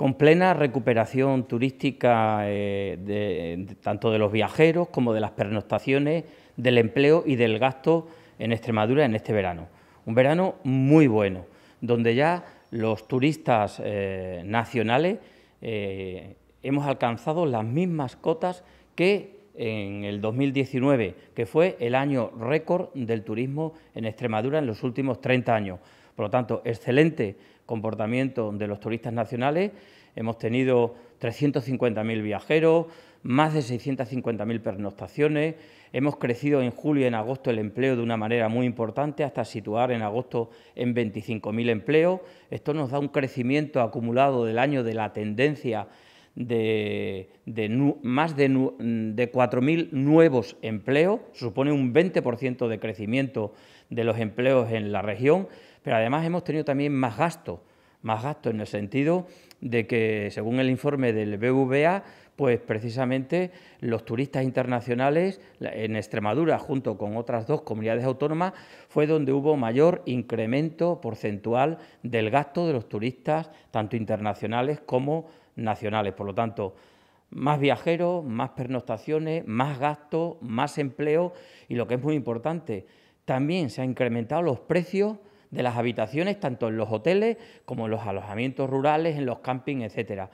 Con plena recuperación turística eh, tanto de los viajeros como de las pernoctaciones, del empleo y del gasto en Extremadura en este verano. Un verano muy bueno, donde ya los turistas eh, nacionales eh, hemos alcanzado las mismas cotas que en el 2019, que fue el año récord del turismo en Extremadura en los últimos 30 años. Por lo tanto, excelente comportamiento de los turistas nacionales. Hemos tenido 350.000 viajeros, más de 650.000 pernoctaciones. Hemos crecido en julio y en agosto el empleo de una manera muy importante, hasta situar en agosto en 25.000 empleos. Esto nos da un crecimiento acumulado del año de la tendencia de, más de, 4.000 nuevos empleos, supone un 20% de crecimiento de los empleos en la región, pero además hemos tenido también más gasto, más gasto en el sentido de que, según el informe del BVA, pues precisamente los turistas internacionales en Extremadura, junto con otras dos comunidades autónomas, fue donde hubo mayor incremento porcentual del gasto de los turistas, tanto internacionales como nacionales. Por lo tanto, más viajeros, más pernoctaciones, más gastos, más empleo y lo que es muy importante, también se han incrementado los precios de las habitaciones, tanto en los hoteles como en los alojamientos rurales, en los campings, etcétera.